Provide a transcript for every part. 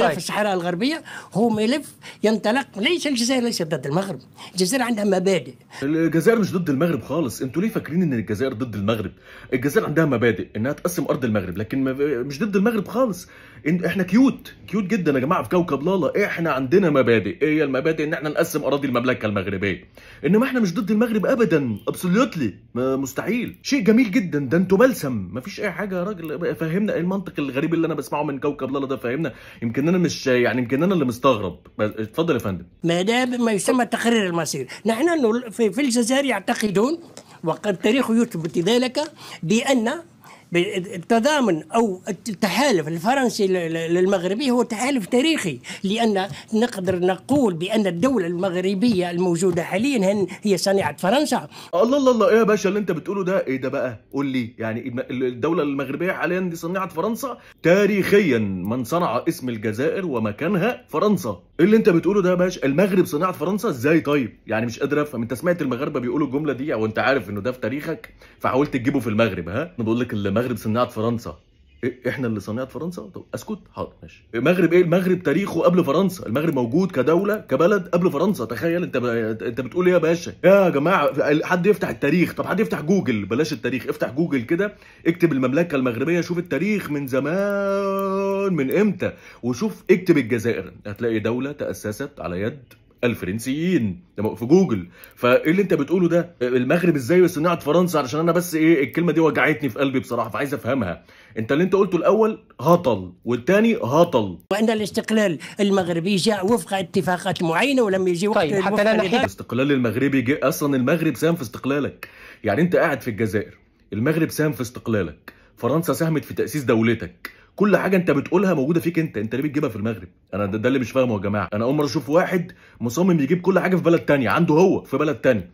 طيب. في الصحراء الغربية هو ملف ينطلق ليش الجزائر ليس ضد المغرب الجزائر عندها مبادئ الجزائر مش ضد المغرب خالص انتوا ليه فاكرين ان الجزائر ضد المغرب الجزائر عندها مبادئ انها تقسم ارض المغرب لكن مش ضد المغرب خالص احنا كيوت كيوت جدا يا جماعه في كوكب لالا احنا عندنا مبادئ ايه المبادئ ان احنا نقسم اراضي المملكه المغربيه انما احنا مش ضد المغرب ابدا ابسوليوتلي مستحيل شيء جميل جدا ده انتوا بلسم مفيش اي حاجه يا راجل فهمنا المنطق الغريب اللي انا بسمعه من كوكب لالا ده فهمنا يمكن يمكن انا مش يعني يمكن انا اللي مستغرب اتفضل يا فندم ما ده ما يسمى تقرير المصير نحن في الجزائر يعتقدون وقد تاريخ يثبت ذلك بأن التضامن او التحالف الفرنسي للمغربي هو تحالف تاريخي لان نقدر نقول بان الدوله المغربيه الموجوده حاليا هي صنيعه فرنسا الله الله الله ايه يا باشا اللي انت بتقوله ده ايه ده بقى قول لي يعني الدوله المغربيه حاليا دي صنيعه فرنسا تاريخيا من صنع اسم الجزائر ومكانها فرنسا ايه اللي انت بتقوله ده يا باشا المغرب صناعه فرنسا ازاي طيب يعني مش قادر افهم انت سمعت المغاربه بيقولوا الجمله دي او انت عارف انه ده في تاريخك فحاولت تجيبه في المغرب ها انا بقول لك المغرب صناعه فرنسا إيه احنا اللي صنعت فرنسا طب اسكت حاضر ماشي المغرب ايه المغرب تاريخه قبل فرنسا المغرب موجود كدوله كبلد قبل فرنسا تخيل انت ب... انت بتقول ايه يا باشا يا جماعه حد يفتح التاريخ طب حد يفتح جوجل بلاش التاريخ افتح جوجل كده اكتب المملكه المغربيه شوف التاريخ من زمان من امتى وشوف اكتب الجزائر هتلاقي دوله تاسست على يد الفرنسيين في جوجل فايه اللي انت بتقوله ده المغرب ازاي صناعه فرنسا علشان انا بس ايه الكلمه دي وجعتني في قلبي بصراحه فعايز افهمها انت اللي انت قلته الاول هطل والثاني هطل وان الاستقلال المغربي جاء وفق اتفاقات معينه ولم يجي وقت طيب حتى لا نحيد الاستقلال المغربي جاء اصلا المغرب ساهم في استقلالك يعني انت قاعد في الجزائر المغرب ساهم في استقلالك فرنسا ساهمت في تاسيس دولتك كل حاجه انت بتقولها موجوده فيك انت انت ليه بتجيبها في المغرب انا ده, ده اللي مش فاهمه يا جماعه انا اول مره اشوف واحد مصمم يجيب كل حاجه في بلد تانية عنده هو في بلد تانية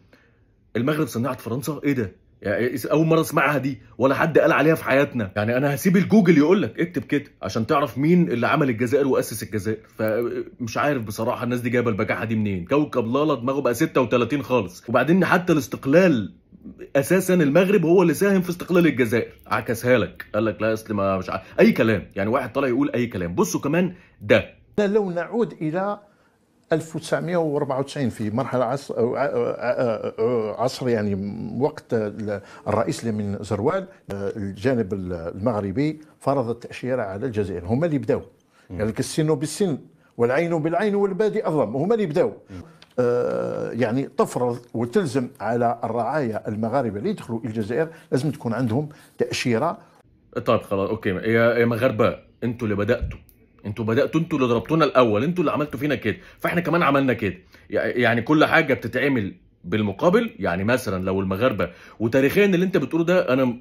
المغرب صنعت فرنسا ايه ده يعني اول مره اسمعها دي ولا حد قال عليها في حياتنا يعني انا هسيب الجوجل يقول لك اكتب كده عشان تعرف مين اللي عمل الجزائر واسس الجزائر فمش عارف بصراحه الناس دي جايبه البجاحه دي منين كوكب لالا دماغه بقى 36 خالص وبعدين حتى الاستقلال اساسا المغرب هو اللي ساهم في استقلال الجزائر عكسها لك قال لك لا اصل ما مش عارف. اي كلام يعني واحد طالع يقول اي كلام بصوا كمان ده لو نعود الى 1994 في مرحلة عصر, عصر يعني وقت الرئيس لمن زروال آه، الجانب المغربي فرض التأشيرة على الجزائر هما اللي بداوا يعني السن بالسن والعين بالعين والبادي أظلم هما اللي بداوا آه، يعني تفرض وتلزم على الرعايا المغاربه اللي يدخلوا الجزائر لازم تكون عندهم تاشيره طيب خلاص اوكي يا مغاربه انتوا اللي بداتوا انتوا بداتوا انتوا اللي ضربتونا الاول انتوا اللي عملتوا فينا كده فاحنا كمان عملنا كده يعني كل حاجه بتتعمل بالمقابل يعني مثلا لو المغاربه وتاريخيا اللي انت بتقوله ده انا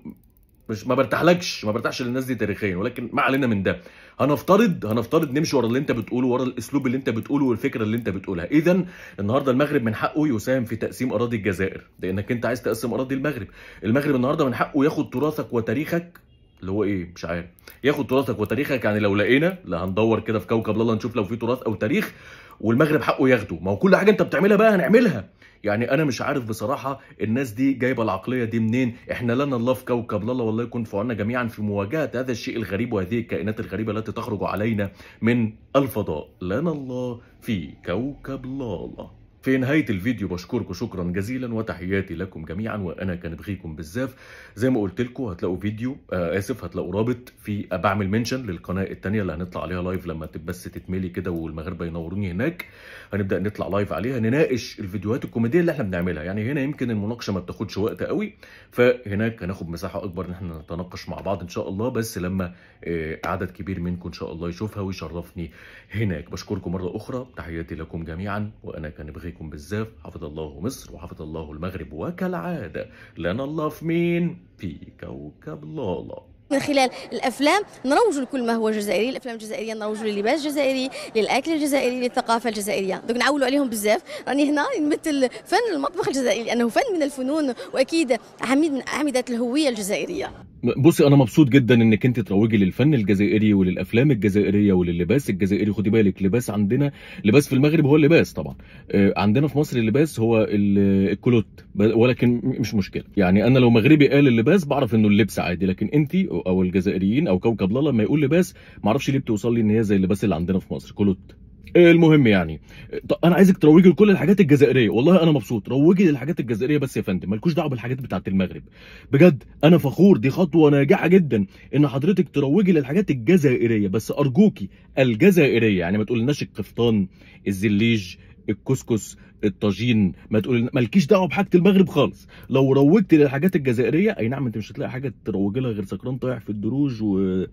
مش ما برتاحلكش ما برتاحش للناس دي تاريخيا ولكن ما علينا من ده هنفترض هنفترض نمشي ورا اللي انت بتقوله ورا الاسلوب اللي انت بتقوله والفكره اللي انت بتقولها اذا النهارده المغرب من حقه يساهم في تقسيم اراضي الجزائر لانك انت عايز تقسم اراضي المغرب المغرب النهارده من حقه ياخد تراثك وتاريخك اللي هو ايه مش عارف ياخد تراثك وتاريخك يعني لو لقينا لا هندور كده في كوكب لالا نشوف لو في تراث او تاريخ والمغرب حقه ياخده ما هو كل حاجه انت بتعملها بقى هنعملها يعني انا مش عارف بصراحه الناس دي جايبه العقليه دي منين احنا لنا الله في كوكب لالا والله يكون في عنا جميعا في مواجهه هذا الشيء الغريب وهذه الكائنات الغريبه التي تخرج علينا من الفضاء لنا الله في كوكب لالا في نهاية الفيديو بشكركم شكرا جزيلا وتحياتي لكم جميعا وانا كان بخيكم بالزاف زي ما قلت لكم هتلاقوا فيديو آه اسف هتلاقوا رابط في آه، بعمل منشن للقناة التانية اللي هنطلع عليها لايف لما بس تتملي كده والمغاربة ينوروني هناك هنبدأ نطلع لايف عليها نناقش الفيديوهات الكوميدية اللي احنا بنعملها يعني هنا يمكن المناقشة ما بتاخدش وقت قوي فهناك هناخد مساحة اكبر ان احنا نتناقش مع بعض ان شاء الله بس لما آه عدد كبير منكم ان شاء الله يشوفها ويشرفني هناك بشكركم مرة اخرى تحياتي لكم جميعا وانا كان بخير عليكم بالزاف حفظ الله مصر وحفظ الله المغرب وكالعادة لنا الله في مين في كوكب لولا من خلال الافلام نروج لكل ما هو جزائري الافلام الجزائريه نروج للباس الجزائري للاكل الجزائري للثقافه الجزائريه دوك نعولوا عليهم بزاف راني هنا نمثل فن المطبخ الجزائري لانه فن من الفنون واكيد عميد من اعمده الهويه الجزائريه بصي انا مبسوط جدا انك انت تروجي للفن الجزائري وللافلام الجزائريه وللباس الجزائري خدي بالك لباس عندنا لباس في المغرب هو اللباس طبعا آه، عندنا في مصر اللباس هو الكولوت ولكن مش مشكله يعني انا لو مغربي قال اللباس بعرف انه اللبس عادي لكن انت او الجزائريين او كوكب لالا لما يقول لباس ما اعرفش ليه بتوصل لي ان هي زي اللباس اللي عندنا في مصر كلوت إيه المهم يعني طب انا عايزك تروجي لكل الحاجات الجزائريه والله انا مبسوط روجي للحاجات الجزائريه بس يا فندم مالكوش دعوه بالحاجات بتاعت المغرب بجد انا فخور دي خطوه ناجحه جدا ان حضرتك تروجي للحاجات الجزائريه بس ارجوكي الجزائريه يعني ما تقولناش القفطان الزليج الكسكس الطاجين ما تقول مالكيش دعوه بحاجه المغرب خالص لو روجت للحاجات الجزائريه اي نعم انت مش هتلاقي حاجه تروج لها غير سكران طايح في الدروج و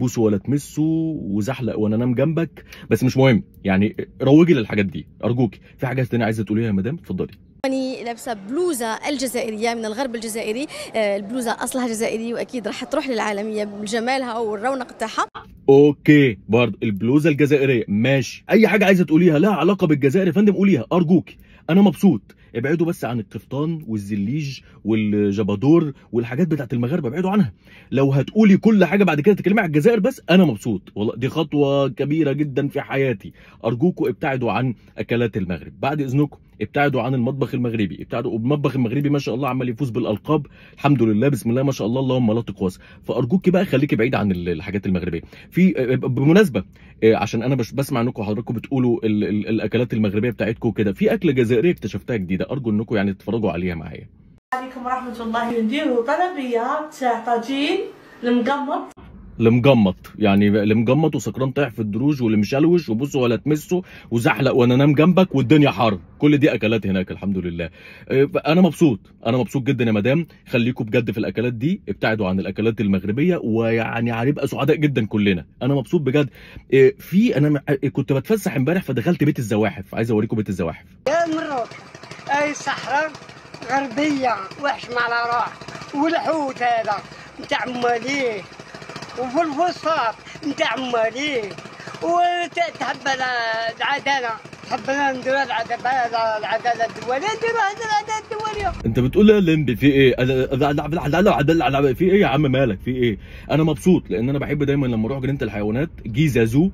تبوسه ولا تمسه وزحلق وانا انام جنبك بس مش مهم يعني روجي للحاجات دي ارجوكي في حاجات تانية عايزه تقوليها يا مدام اتفضلي ماني لابسة بلوزة الجزائرية من الغرب الجزائري آه، البلوزة أصلها جزائري وأكيد راح تروح للعالمية بجمالها والرونق تاعها اوكي برضه البلوزه الجزائريه ماشي اي حاجه عايزه تقوليها لها علاقه بالجزائر يا فندم قوليها ارجوكي انا مبسوط ابعدوا بس عن القفطان والزليج والجبادور والحاجات بتاعت المغاربه ابعدوا عنها لو هتقولي كل حاجه بعد كده تتكلمي على الجزائر بس انا مبسوط والله دي خطوه كبيره جدا في حياتي ارجوكم ابتعدوا عن اكلات المغرب بعد اذنكم ابتعدوا عن المطبخ المغربي ابتعدوا المطبخ المغربي ما شاء الله عمال يفوز بالالقاب الحمد لله بسم الله ما شاء الله اللهم لا تقواس فارجوك بقى خليكي بعيد عن الحاجات المغربيه في بمناسبه آه، عشان انا بسمع انكم حضراتكم بتقولوا الاكلات المغربيه بتاعتكم كده في اكله جزائريه اكتشفتها جديده جديده ارجو انكم يعني تتفرجوا عليها معايا عليكم ورحمه الله نديروا طلبيات طاجين المقمط المقمط يعني المقمط وسكران طايح في الدروج والمشلوش وبصوا ولا تمسه وزحلق وانا نام جنبك والدنيا حر كل دي اكلات هناك الحمد لله آه، انا مبسوط انا مبسوط جدا يا مدام خليكم بجد في الاكلات دي ابتعدوا عن الاكلات المغربيه ويعني هنبقى سعداء جدا كلنا انا مبسوط بجد آه، في انا آه، كنت بتفسح امبارح فدخلت بيت الزواحف عايز اوريكم بيت الزواحف يا مره هاي الصحراء غربية وحش مع على روح والحوت هذا نتاع ماليه وفي الفسطاط نتاع ماليه وتحب العدالة تحب ندير العداله العداله الدوليه ندير العداله الدوليه انت بتقول لي لمبي في ايه العداله في ايه يا عم مالك في ايه انا مبسوط لان انا بحب دايما لما اروح جنينه الحيوانات جيزازو زو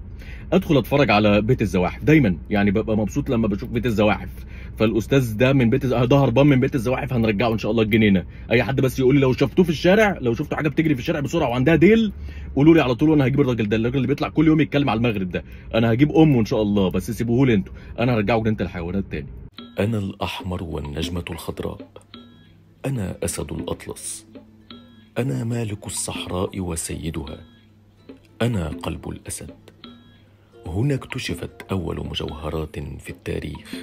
ادخل اتفرج على بيت الزواحف دايما يعني ببقى مبسوط لما بشوف بيت الزواحف فالاستاذ ده من بيت ده آه، هربان من بيت الزواحف هنرجعه ان شاء الله الجنينه اي حد بس يقول لي لو شفتوه في الشارع لو شفتوا حاجه بتجري في الشارع بسرعه وعندها ديل قولوا لي على طول وانا هجيب الراجل ده الراجل اللي بيطلع كل يوم يتكلم على المغرب ده انا هجيب امه ان شاء الله بس سيبوه لي انتوا انا هرجعه جنينه الحيوانات تاني انا الاحمر والنجمه الخضراء انا اسد الاطلس انا مالك الصحراء وسيدها انا قلب الاسد هنا اكتشفت اول مجوهرات في التاريخ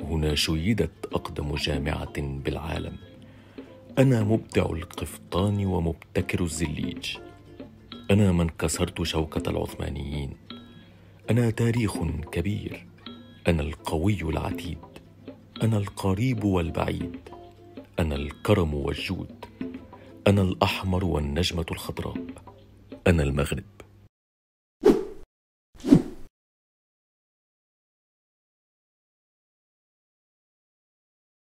هنا شيدت أقدم جامعة بالعالم أنا مبدع القفطان ومبتكر الزليج أنا من كسرت شوكة العثمانيين أنا تاريخ كبير أنا القوي العتيد أنا القريب والبعيد أنا الكرم والجود أنا الأحمر والنجمة الخضراء أنا المغرب